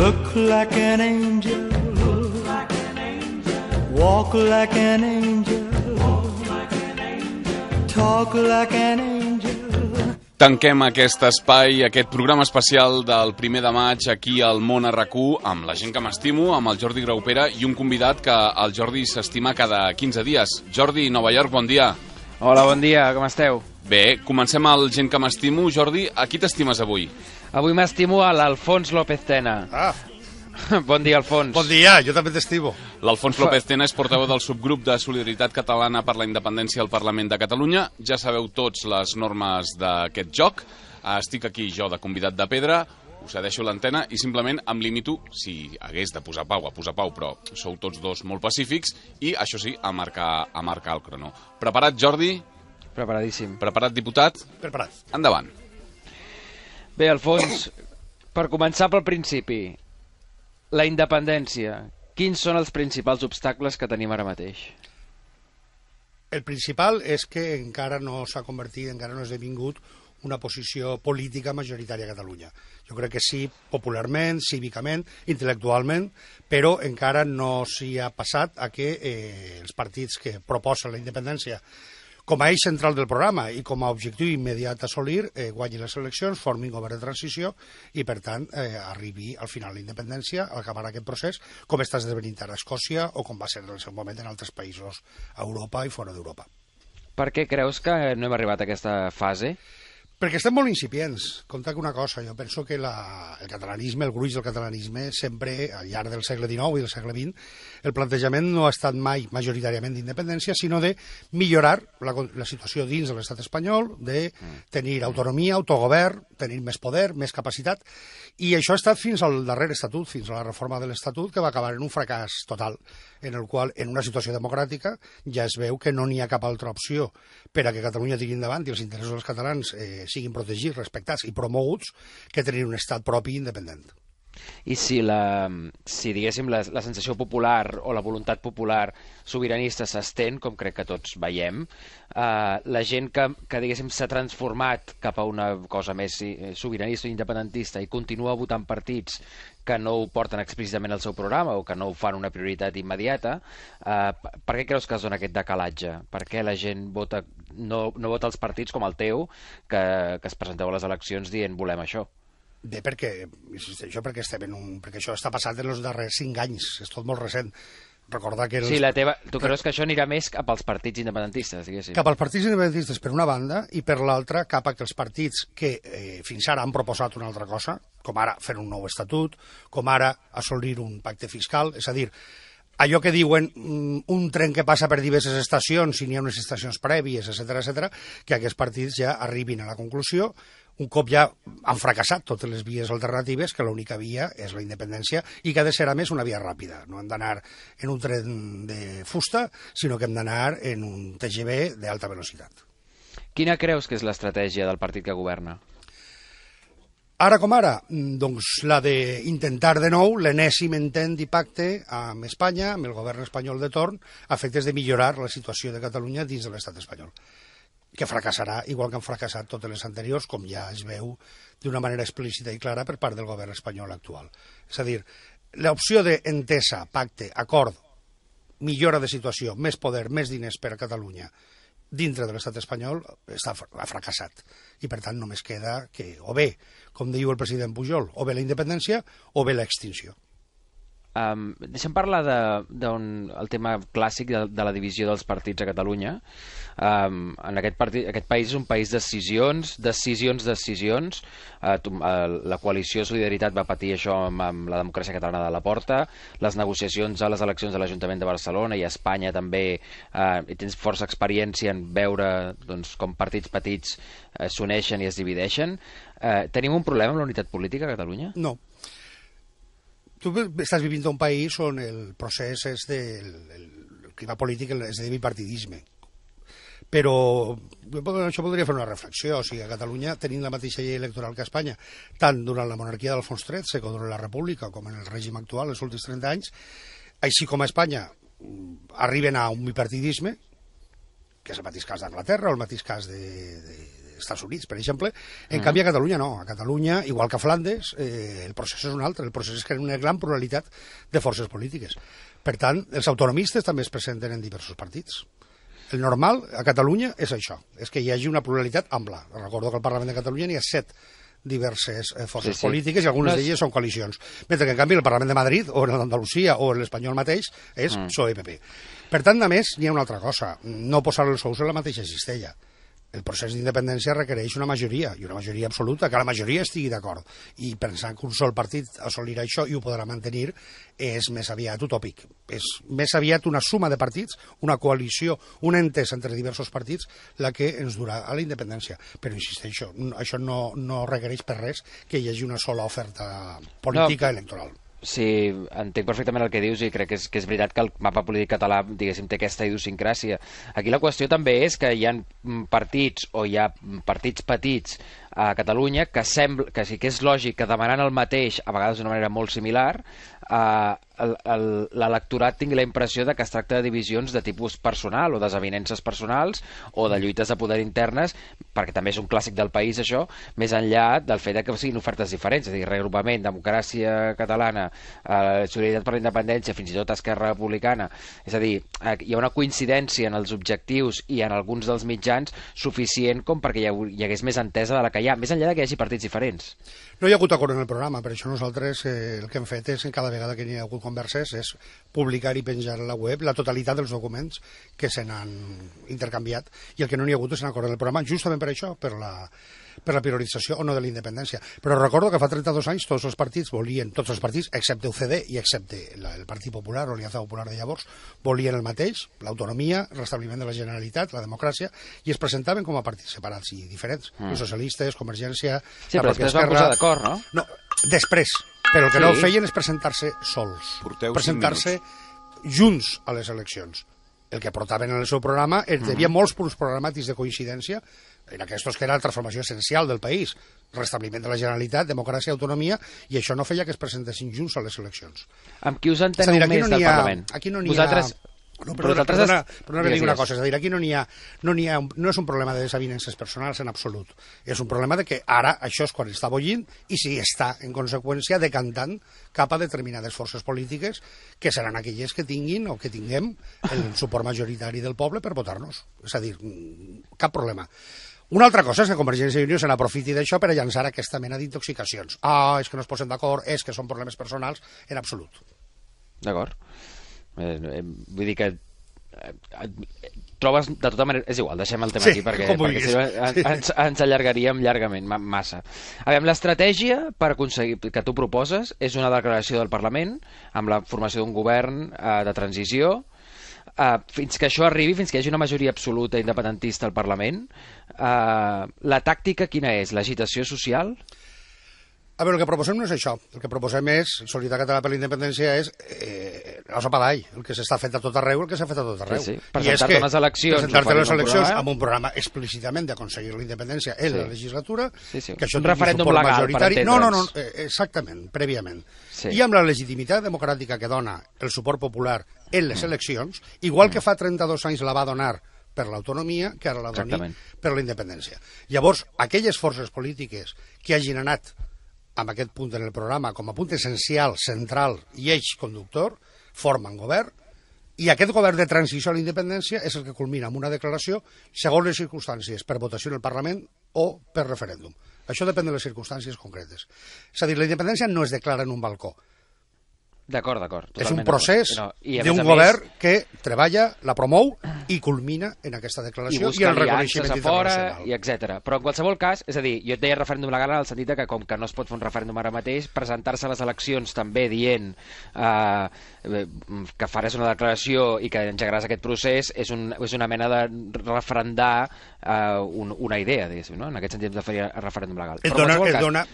Look like an angel. like an angel. Walk like an angel. Talk like an angel. Tanquem aquest espai, aquest programa especial del primer de maig aquí al món RQ amb la gent que m'estimo, amb el Jordi Graupera i un convidat que el Jordi s'estima cada 15 dies. Jordi, Nova York, bon dia. Hola, bon dia, com esteu? Bé, comencem al Gent que m'estimo. Jordi, a qui t'estimes avui? Avui m'estimo a l'Alfons López Tena. Ah. Bon dia, Alfons. Bon dia, jo també t'estimo. L'Alfons López Tena és portaveu del subgrup de Solidaritat Catalana per la Independència al Parlament de Catalunya. Ja sabeu tots les normes d'aquest joc. Ah, estic aquí jo de convidat de pedra, us cedeixo l'antena i simplement em limito, si hagués de posar pau, a posar pau, però sou tots dos molt pacífics, i això sí, a marcar, a marcar el crono. Preparat, Jordi? Preparadíssim. Preparat, diputat? Preparat. Endavant. Bé, Alfons, per començar pel principi, la independència. Quins són els principals obstacles que tenim ara mateix? El principal és que encara no s'ha convertit, encara no ha esdevingut una posició política majoritària a Catalunya. Jo crec que sí, popularment, cívicament, intel·lectualment, però encara no s'hi ha passat a que eh, els partits que proposen la independència com a eix central del programa i com a objectiu immediat a assolir, eh, guanyi les eleccions, formi un govern de transició i, per tant, eh, arribi al final la independència, acabar aquest procés, com està esdevenint ara a Escòcia o com va ser en el seu moment en altres països a Europa i fora d'Europa. Per què creus que no hem arribat a aquesta fase? Perquè estem molt incipients. Compte que una cosa, jo penso que la, el catalanisme, el gruix del catalanisme, sempre, al llarg del segle XIX i del segle XX, el plantejament no ha estat mai majoritàriament d'independència, sinó de millorar la, la situació dins de l'estat espanyol, de mm. tenir autonomia, autogovern, tenir més poder, més capacitat, i això ha estat fins al darrer estatut, fins a la reforma de l'estatut, que va acabar en un fracàs total en el qual, en una situació democràtica, ja es veu que no n'hi ha cap altra opció per a que Catalunya tingui endavant i els interessos dels catalans eh, siguin protegits, respectats i promoguts que tenir un estat propi independent i si, la, si diguéssim, la, la sensació popular o la voluntat popular sobiranista s'estén, com crec que tots veiem, eh, la gent que, que diguéssim, s'ha transformat cap a una cosa més eh, sobiranista o independentista i continua votant partits que no ho porten explícitament al seu programa o que no ho fan una prioritat immediata, eh, per què creus que es dona aquest decalatge? Per què la gent vota, no, no vota els partits com el teu, que, que es presenteu a les eleccions dient volem això? Bé, perquè, insisteixo, perquè, estem en un, perquè això està passat en els darrers cinc anys, és tot molt recent recordar que... Els... Sí, la teva... tu creus que això anirà més cap als partits independentistes, diguéssim. Cap als partits independentistes, per una banda, i per l'altra, cap a que els partits que eh, fins ara han proposat una altra cosa, com ara fer un nou estatut, com ara assolir un pacte fiscal, és a dir, allò que diuen mm, un tren que passa per diverses estacions, si n'hi ha unes estacions prèvies, etc etc, que aquests partits ja arribin a la conclusió un cop ja han fracassat totes les vies alternatives, que l'única via és la independència i que ha de ser, a més, una via ràpida. No hem d'anar en un tren de fusta, sinó que hem d'anar en un TGV d'alta velocitat. Quina creus que és l'estratègia del partit que governa? Ara com ara, mm, doncs la d'intentar de, de nou l'enèsim intent i pacte amb Espanya, amb el govern espanyol de torn, a efectes de millorar la situació de Catalunya dins de l'estat espanyol que fracassarà, igual que han fracassat totes les anteriors, com ja es veu d'una manera explícita i clara per part del govern espanyol actual. És a dir, l'opció d'entesa, pacte, acord, millora de situació, més poder, més diners per a Catalunya dintre de l'estat espanyol està, ha fracassat i per tant només queda que o bé, com diu el president Pujol, o bé la independència o bé l'extinció. Um, deixem parlar de, un, el tema clàssic de, de la divisió dels partits a Catalunya. Um, en aquest, partit, aquest país és un país de decisions, decisions, decisions. Uh, tu, uh, la coalició Solidaritat va patir això amb, amb la democràcia catalana de la porta, les negociacions a les eleccions de l'Ajuntament de Barcelona i a Espanya també uh, i tens força experiència en veure doncs, com partits petits uh, s'uneixen i es divideixen. Uh, tenim un problema amb la unitat política a Catalunya? No tu estàs vivint un país on el procés és del el, clima polític és de bipartidisme però això podria fer una reflexió. O sigui, a Catalunya tenim la mateixa llei electoral que a Espanya, tant durant la monarquia d'Alfons XIII com durant la República, com en el règim actual, els últims 30 anys, així com a Espanya mm, arriben a un bipartidisme, que és el mateix cas d'Anglaterra o el mateix cas de, de, Estats Units, per exemple. En mm. canvi, a Catalunya no. A Catalunya, igual que a Flandes, eh, el procés és un altre. El procés és que hi una gran pluralitat de forces polítiques. Per tant, els autonomistes també es presenten en diversos partits. El normal a Catalunya és això, és que hi hagi una pluralitat ampla. Recordo que al Parlament de Catalunya n'hi ha set diverses eh, forces sí, sí. polítiques i algunes no és... d'elles són coalicions. Mentre que, en canvi, el Parlament de Madrid, o l'Andalusia, o l'Espanyol mateix, és mm. PSOE-PP. Per tant, a més, n'hi ha una altra cosa. No posar els ous en la mateixa cistella el procés d'independència requereix una majoria, i una majoria absoluta, que la majoria estigui d'acord. I pensar que un sol partit assolirà això i ho podrà mantenir és més aviat utòpic. És més aviat una suma de partits, una coalició, un entès entre diversos partits, la que ens durà a la independència. Però insisteixo, això no, no requereix per res que hi hagi una sola oferta política no. electoral. Sí, entenc perfectament el que dius i crec que és, que és veritat que el mapa polític català, diguéssim, té aquesta idiosincràsia. Aquí la qüestió també és que hi ha mm, partits o hi ha mm, partits petits a Catalunya que sembla que sí que és lògic que demanant el mateix, a vegades d'una manera molt similar, eh, l'electorat tingui la impressió de que es tracta de divisions de tipus personal o desavinences personals o de mm. lluites de poder internes, perquè també és un clàssic del país això, més enllà del fet de que siguin ofertes diferents, és a dir, reagrupament, democràcia catalana, eh, solidaritat per la independència, fins i tot Esquerra Republicana, és a dir, eh, hi ha una coincidència en els objectius i en alguns dels mitjans suficient com perquè hi hagués més entesa de la que hi ha, més enllà de que hi hagi partits diferents. No hi ha hagut acord en el programa, per això nosaltres eh, el que hem fet és cada vegada que hi ha hagut converses és publicar i penjar a la web la totalitat dels documents que se n'han intercanviat i el que no n'hi ha hagut és l'acord acord del programa justament per això, per la, per la priorització o no de la independència. Però recordo que fa 32 anys tots els partits volien, tots els partits, excepte UCD i excepte la, el Partit Popular o l'Aliança Popular de llavors, volien el mateix, l'autonomia, restabliment de la Generalitat, la democràcia, i es presentaven com a partits separats i diferents. Mm. Els socialistes, Convergència, sí, Sí, però després van posar d'acord, no? No, després, però el que sí. no feien és presentar-se sols. Presentar-se junts a les eleccions. El que portaven en el seu programa es devia havia mm. molts punts programàtics de coincidència en aquests que era la transformació essencial del país, restabliment de la Generalitat, democràcia, i autonomia, i això no feia que es presentessin junts a les eleccions. Amb qui us enteneu més no del ha, Parlament? Aquí no n'hi ha... Vosaltres no, però Però perdona, perdona que digui una cosa, és a dir, aquí no, ha, no, ha, no és un problema de desavinences personals en absolut, és un problema de que ara això és quan està bollint i si està, en conseqüència, decantant cap a determinades forces polítiques que seran aquelles que tinguin o que tinguem el suport majoritari del poble per votar-nos. És a dir, mm, cap problema. Una altra cosa és que Convergència i Unió se n'aprofiti d'això per a llançar aquesta mena d'intoxicacions. Ah, és que no es posen d'acord, és que són problemes personals, en absolut. D'acord. Eh, eh, vull dir que eh, trobes, de tota manera, és igual, deixem el tema sí, aquí perquè, perquè si no, eh, ens, ens allargaríem llargament, ma massa. l'estratègia per aconseguir que tu proposes és una declaració del Parlament amb la formació d'un govern eh, de transició eh, fins que això arribi, fins que hi hagi una majoria absoluta independentista al Parlament, eh, la tàctica quina és? L'agitació social? A veure, el que proposem no és això. El que proposem és, Solidaritat Catalana per la Independència és eh, la sopa d'all, el que s'està fent a tot arreu, el que s'ha fet a tot arreu. Sí, sí. Presentar-te unes eleccions. Presentar-te les eleccions programa. amb un programa explícitament d'aconseguir la independència en sí. la legislatura, sí, sí. que això un referèndum legal, majoritari. No, no, no, eh, exactament, prèviament. Sí. I amb la legitimitat democràtica que dona el suport popular en les eleccions, igual que fa 32 anys la va donar per l'autonomia, que ara la doni Exactament. per la independència. Llavors, aquelles forces polítiques que hagin anat amb aquest punt en el programa com a punt essencial, central i eix conductor, formen govern, i aquest govern de transició a la independència és el que culmina amb una declaració segons les circumstàncies, per votació en el Parlament o per referèndum. Això depèn de les circumstàncies concretes. És a dir, la independència no es declara en un balcó, D'acord, d'acord. És un procés no. d'un govern més... que treballa, la promou i culmina en aquesta declaració i, i el reconeixement fora, i etc. Però en qualsevol cas, és a dir, jo et deia referèndum legal en el sentit que com que no es pot fer un referèndum ara mateix, presentar-se a les eleccions també dient eh, que faràs una declaració i que engegaràs aquest procés és, un, és una mena de referendar eh, un, una idea, diguéssim, no? en aquest sentit de fer referèndum legal. Et dona, et cas... dona...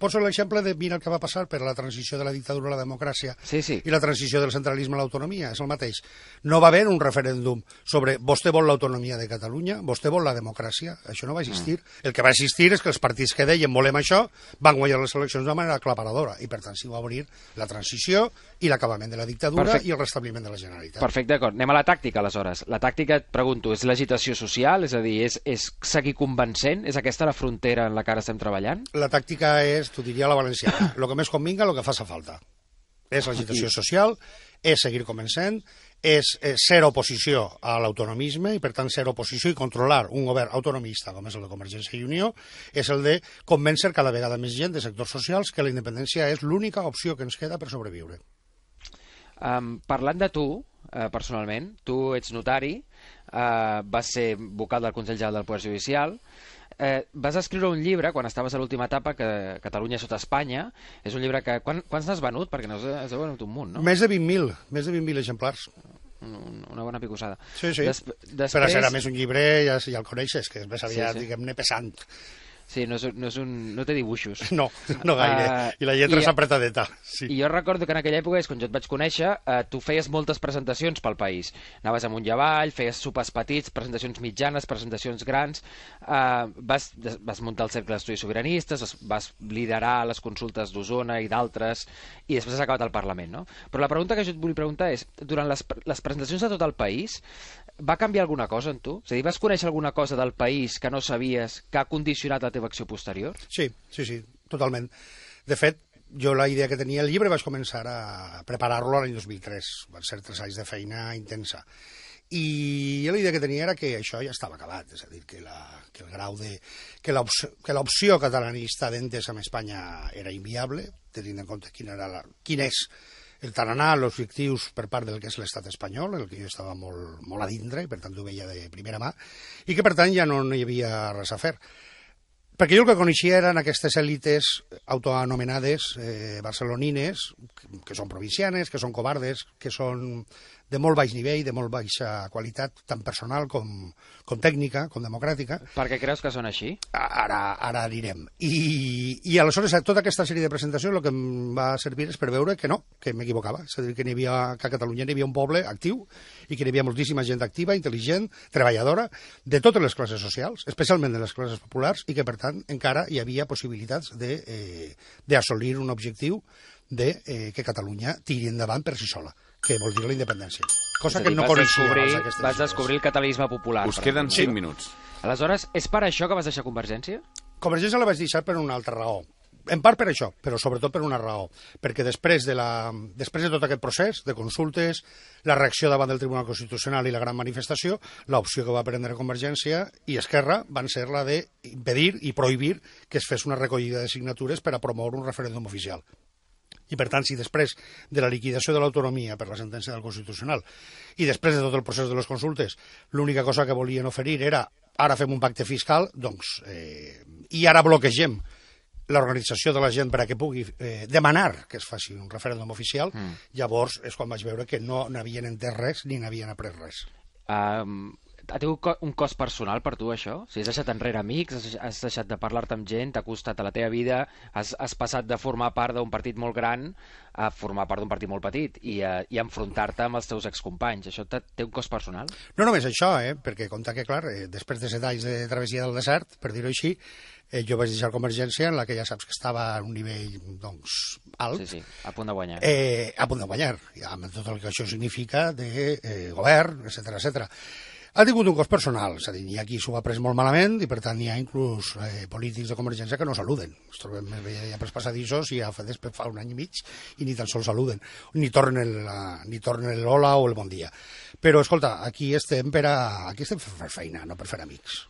Poso l'exemple de mira el que va passar per la transició de la dictadura a la democràcia democràcia sí, sí. i la transició del centralisme a l'autonomia, és el mateix. No va haver un referèndum sobre vostè vol l'autonomia de Catalunya, vostè vol la democràcia, això no va existir. Mm. El que va existir és que els partits que deien volem això van guanyar les eleccions de manera aclaparadora i per tant s'hi va obrir la transició i l'acabament de la dictadura Perfecte. i el restabliment de la Generalitat. Perfecte, d'acord. Anem a la tàctica, aleshores. La tàctica, et pregunto, és l'agitació social? És a dir, és, és seguir convencent? És aquesta la frontera en la que ara estem treballant? La tàctica és, t'ho diria la valenciana, el que més convinga, el que faça falta. És l'agitació social, és seguir començant, és, és eh, ser oposició a l'autonomisme i, per tant, ser oposició i controlar un govern autonomista, com és el de Convergència i Unió, és el de convèncer cada vegada més gent de sectors socials que la independència és l'única opció que ens queda per sobreviure. Um, parlant de tu, eh, personalment, tu ets notari, eh, va ser vocal del Consell General del Poder Judicial, eh, vas escriure un llibre quan estaves a l'última etapa que Catalunya sota Espanya és un llibre que... Quan, quants n'has venut? Perquè no has de venut un munt, no? Més de 20.000 més de 20.000 exemplars una bona picossada. Sí, sí. Des, després... Però serà més un llibre, ja, ja el coneixes, que és més aviat, sí, sí. diguem-ne, pesant. Sí, no, és, no, és un, no té dibuixos. No, no gaire. Uh, I la lletra és apretadeta. Sí. I jo recordo que en aquella època, és quan jo et vaig conèixer, uh, tu feies moltes presentacions pel país. Anaves amunt i avall, feies sopars petits, presentacions mitjanes, presentacions grans. Uh, vas, vas muntar el Cercle d'Estudis Sobiranistes, vas, vas liderar les consultes d'Osona i d'altres, i després has acabat al Parlament, no? Però la pregunta que jo et vull preguntar és, durant les, les presentacions de tot el país, va canviar alguna cosa en tu? És a dir, vas conèixer alguna cosa del país que no sabies que ha condicionat la teva acció posterior? Sí, sí, sí, totalment. De fet, jo la idea que tenia el llibre vaig començar a preparar-lo l'any 2003. Van ser tres anys de feina intensa. I jo la idea que tenia era que això ja estava acabat, és a dir, que, la, que el grau de... que l'opció catalanista d'entes amb Espanya era inviable, tenint en compte quina, era la, quin és el tarannà, els fictius per part del que és l'estat espanyol, el que jo estava molt, molt a dintre, i per tant ho veia de primera mà, i que per tant ja no, no hi havia res a fer. Perquè jo el que coneixia eren aquestes elites autoanomenades eh, barcelonines, que, que són provincianes, que són covardes, que són de molt baix nivell, de molt baixa qualitat, tant personal com, com tècnica, com democràtica. Per què creus que són així? Ara, ara anirem. I, I aleshores a tota aquesta sèrie de presentacions el que em va servir és per veure que no, que m'equivocava. És a dir, que, havia, que a Catalunya n'hi havia un poble actiu i que n'hi havia moltíssima gent activa, intel·ligent, treballadora, de totes les classes socials, especialment de les classes populars, i que, per tant, encara hi havia possibilitats d'assolir eh, un objectiu de eh, que Catalunya tiri endavant per si sola que vol dir la independència. Cosa dir, que no coneixia abans aquestes Vas descobrir el catalanisme popular. Us queden 5 sí. minuts. Aleshores, és per això que vas deixar Convergència? Convergència la vaig deixar per una altra raó. En part per això, però sobretot per una raó. Perquè després de, la, després de tot aquest procés de consultes, la reacció davant del Tribunal Constitucional i la gran manifestació, l'opció que va prendre Convergència i Esquerra van ser la d'impedir i prohibir que es fes una recollida de signatures per a promoure un referèndum oficial. I, per tant, si després de la liquidació de l'autonomia per la sentència del Constitucional i després de tot el procés de les consultes, l'única cosa que volien oferir era ara fem un pacte fiscal, doncs, eh, i ara bloquegem l'organització de la gent per a que pugui eh, demanar que es faci un referèndum oficial, mm. llavors és quan vaig veure que no n'havien entès res ni n'havien après res. Um, ha tingut un cost personal per tu, això? O sigui, has deixat enrere amics, has deixat de parlar-te amb gent, t'ha costat a la teva vida, has, has passat de formar part d'un partit molt gran a formar part d'un partit molt petit i, a, eh, i enfrontar-te amb els teus excompanys. Això té un cost personal? No només això, eh? perquè compta que, clar, eh, després de set anys de travessia del desert, per dir-ho així, eh, jo vaig deixar Convergència, en la que ja saps que estava a un nivell, doncs, alt. Sí, sí, a punt de guanyar. Eh, a punt de guanyar, amb tot el que això significa de eh, govern, etc etc. Ha tingut un cost personal, és a dir, hi ha qui s'ho ha pres molt malament i per tant hi ha inclús eh, polítics de Convergència que no saluden. Es trobem eh, ja pels passadissos i ja fa, després fa un any i mig i ni tan sols saluden, ni tornen l'hola o el bon dia. Però, escolta, aquí estem per, a, aquí estem per feina, no per fer amics.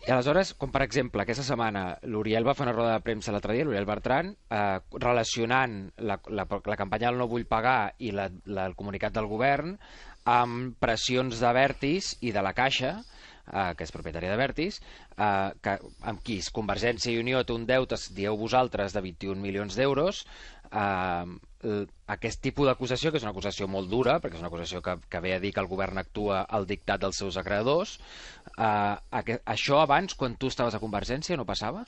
I aleshores, com per exemple, aquesta setmana l'Oriel va fer una roda de premsa l'altre dia, l'Oriel Bertran, eh, relacionant la, la, la campanya del no vull pagar i la, la, el comunicat del govern amb pressions de Vertis i de la Caixa, eh, que és propietària de Vertis, eh, que, amb qui Convergència i Unió té un deute, dieu vosaltres, de 21 milions d'euros, eh, aquest tipus d'acusació, que és una acusació molt dura, perquè és una acusació que, que ve a dir que el govern actua al dictat dels seus acreedors, eh, aquest, això abans, quan tu estaves a Convergència, no passava?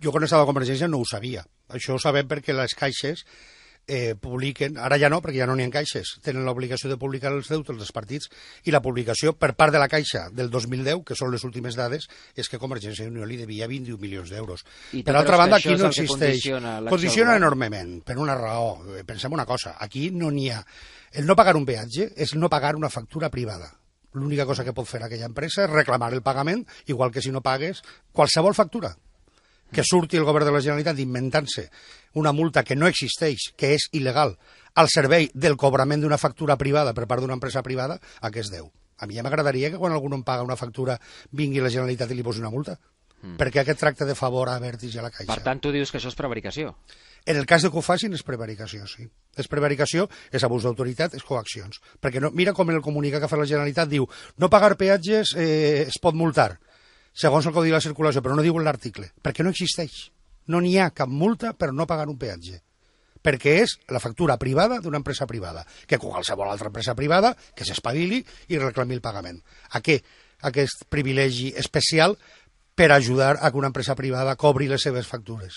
Jo quan estava a Convergència no ho sabia. Això ho sabem perquè les caixes eh, publiquen, ara ja no, perquè ja no n'hi ha caixes, tenen l'obligació de publicar els deutes dels partits i la publicació per part de la caixa del 2010, que són les últimes dades, és que Convergència i Unió li devia 21 milions d'euros. Per altra banda, aquí no existeix. Condiciona, condiciona enormement, per una raó. Eh, pensem una cosa, aquí no n'hi ha... El no pagar un peatge és no pagar una factura privada l'única cosa que pot fer aquella empresa és reclamar el pagament, igual que si no pagues qualsevol factura, que surti el govern de la Generalitat inventant-se una multa que no existeix, que és il·legal, al servei del cobrament d'una factura privada per part d'una empresa privada, a què es deu? A mi ja m'agradaria que quan algú no em paga una factura vingui la Generalitat i li posi una multa. Mm. Perquè aquest tracte de favor a Vertis i a la Caixa. Per tant, tu dius que això és prevaricació. En el cas de que ho facin, és prevaricació, sí. És prevaricació, és abús d'autoritat, és coaccions. Perquè no, mira com en el comunicat que fa la Generalitat diu no pagar peatges eh, es pot multar segons el Codi de la Circulació, però no diu l'article, perquè no existeix. No n'hi ha cap multa per no pagar un peatge perquè és la factura privada d'una empresa privada, que qualsevol altra empresa privada que s'espavili i reclami el pagament. A què aquest privilegi especial per ajudar a que una empresa privada cobri les seves factures?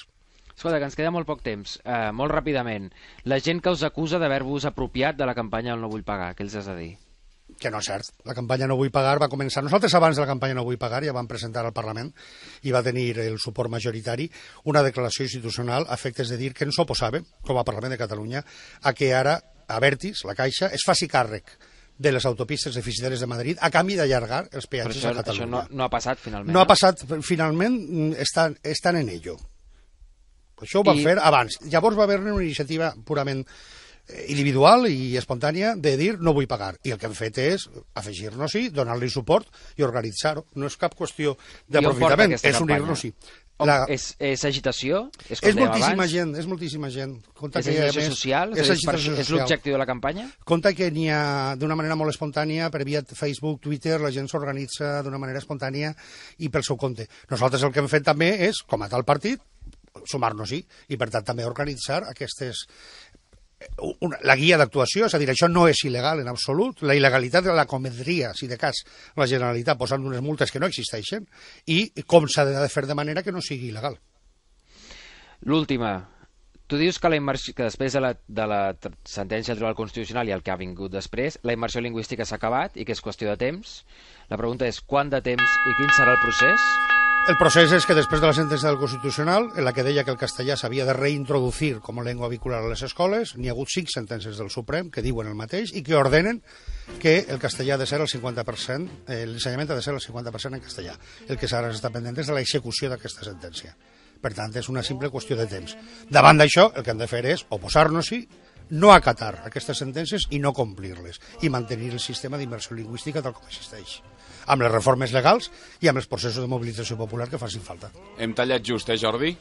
Escolta, que ens queda molt poc temps. Uh, molt ràpidament, la gent que us acusa d'haver-vos apropiat de la campanya del No Vull Pagar, què els has de dir? que no és cert. La campanya No vull pagar va començar... Nosaltres abans de la campanya No vull pagar ja vam presentar al Parlament i va tenir el suport majoritari una declaració institucional a efectes de dir que ens oposàvem, com a Parlament de Catalunya, a que ara Avertis, la Caixa, es faci càrrec de les autopistes deficitàries de Madrid a canvi d'allargar els peatges això, a Catalunya. Això no, no ha passat finalment. No, no? ha passat, finalment estan, estan en ello. Això ho van I... fer abans. Llavors va haver-ne una iniciativa purament Eh, individual i espontània de dir no vull pagar. I el que hem fet és afegir-nos-hi, donar-li suport i organitzar-ho. No és cap qüestió d'aprofitament, és unir-nos-hi. La... És, és agitació? És, és moltíssima abans. gent, és moltíssima gent. Compte és que agitació més, social? És, és, és l'objectiu de la campanya? Compte que n'hi ha d'una manera molt espontània, per via Facebook, Twitter, la gent s'organitza d'una manera espontània i pel seu compte. Nosaltres el que hem fet també és, com a tal partit, sumar-nos-hi i, per tant, també organitzar aquestes una, la guia d'actuació, és a dir, això no és il·legal en absolut, la il·legalitat la cometria, si de cas, la Generalitat posant unes multes que no existeixen i com s'ha de fer de manera que no sigui il·legal. L'última, Tu dius que, la immersió, que després de la, de la sentència del Tribunal Constitucional i el que ha vingut després, la immersió lingüística s'ha acabat i que és qüestió de temps. La pregunta és quant de temps i quin serà el procés? El procés és que després de la sentència del Constitucional, en la que deia que el castellà s'havia de reintroducir com a llengua vehicular a les escoles, n'hi ha hagut cinc sentències del Suprem que diuen el mateix i que ordenen que el castellà ha de ser el 50%, eh, l'ensenyament ha de ser el 50% en castellà. El que ara està pendent és de la execució d'aquesta sentència. Per tant, és una simple qüestió de temps. Davant d'això, el que hem de fer és oposar-nos-hi, no acatar aquestes sentències i no complir-les, i mantenir el sistema d'immersió lingüística tal com existeix amb les reformes legals i amb els processos de mobilització popular que facin falta. Hem tallat just, eh, Jordi?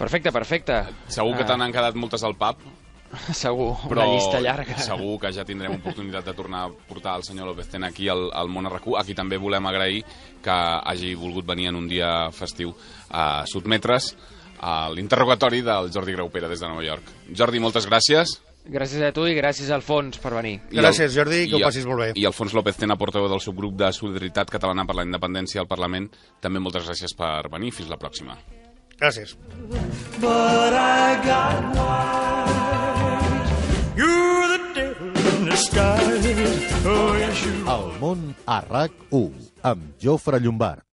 Perfecte, perfecte. Segur que t'han ah. quedat moltes al pub? Segur, Però una llista llarga. Segur que ja tindrem oportunitat de tornar a portar el senyor López Tena aquí al, al món RQ. Aquí també volem agrair que hagi volgut venir en un dia festiu a sotmetre's a l'interrogatori del Jordi Graupera des de Nova York. Jordi, moltes gràcies. Gràcies a tu i gràcies, al Fons per venir. I gràcies, Jordi, que ho passis molt bé. I Fons López Tena, portaveu del subgrup de Solidaritat Catalana per la Independència al Parlament, també moltes gràcies per venir. Fins la pròxima. Gràcies. But I got You're the devil in the sky. Oh, yes, you... El món a RAC 1, amb Jofre Llombard.